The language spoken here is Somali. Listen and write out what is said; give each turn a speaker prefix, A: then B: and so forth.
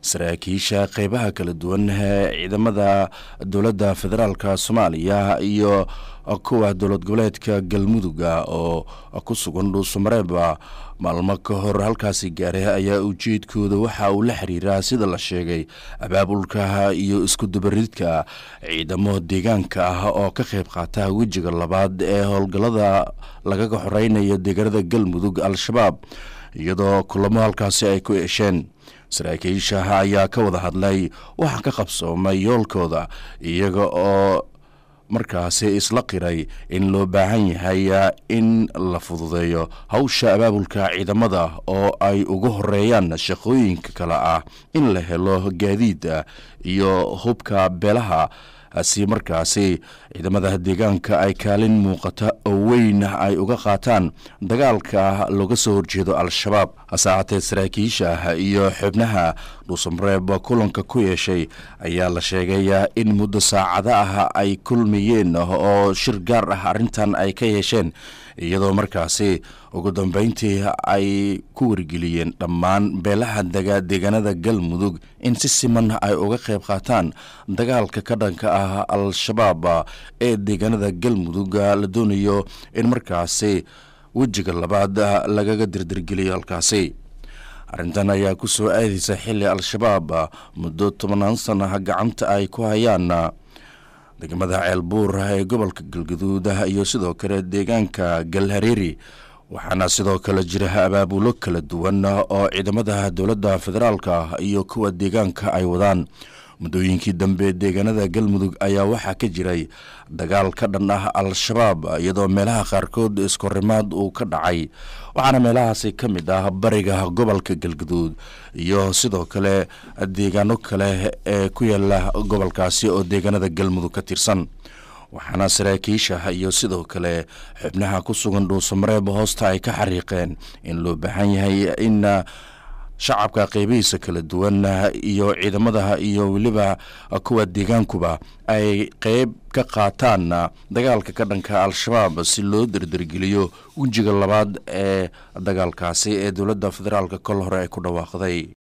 A: saraakiisha qeybaha kala duwan ee ciidamada dowladda federaalk soomaaliya iyo kuwa dowlad goboleedka galmuduga oo ku sugan dhuusamareeba maalmo ka hor halkaasi gaaray ayaa ujeedkooda waxa uu la xiriiraa sida la sheegay abaabulka iyo iskudubaridka ciidamo deegaanka ah oo ka qayb qaata wejiga labaad ee howlgallada lagaga xoreynayo deegaanada galmudug al-shabaab iyadoo kulamo halkaasi ay ku eesheen saraakiishaha ayaa ka wada hadlay waxa ka qabsoomay yoolkooda iyaga oo markaasi isla qiray in loo baahan yahay in la fududeeyo hawsha abaabulka ciidamada oo ay ugu horeeyaan shaqooyinka kale ah in la helo gaadiid iyo hubka beelaha si markaasi ciidamada deegaanka ay kaalin muuqata oo weyn ay uga qaataan dagaalka looga soo horjeedo al-shabaab hase haatee saraakiisha ah iyo xubnaha dhuusamreeb kulanka ku yeeshay ayaa la sheegaya in muddo saacada ah ay kulmiyeen oo shir gaar ah arrintan ay ka yeesheen iyadoo markaasi ugu dambeyntii ay ku wargeliyeen dhammaan beelaha dega deegaanada galmudug in si siman ay uga qayb qaataan dagaalka ka dhanka ah al-shabaab ee deegaanada galmudug la doonayo in markaasi wejiga labaad lagaga dirdirgeliyo halkaasi arrintan ayaa kusoo soo aadaysa xilli al-shabaab muddo tobannaan sanaha gacanta ay ku hayaan degmada ceelbuur ee gobolka galgaduud iyo sidoo kale deegaanka galhareeri waxaana sidoo kale jira abaabulo kala duwan oo ciidamada dowladda federaalka iyo kuwa deegaanka ay wadaan muddooyinkii dambe deegaanada galmudug ayaa waxaa ka jiray dagaal ka dhan ah al-shabaab iyadoo meelaha qaarkood iskorimaad uu ka dhacay waxaana meelahaasi ka mid ah bariga gobolka galguduud iyo sidoo kale deegaano kale ee ku yaala gobolkaasi oo deegaanada galmudug ka tirsan waxaana saraakiisha iyo sidoo kale xubnaha ku sugan dhuusamareeb hoosta ay ka xariiqeen in loo baahan yahay in shacabka qeybihiisa kala duwan iyo ciidamadaha iyo weliba kuwa deegaankuba ay qeyb ka qaataan dagaalka ka dhanka al-shabaab si loo dardargeliyo wejiga labaad ee dagaalkaasi ee dowladda federaalk kol hore ay ku dhawaaqday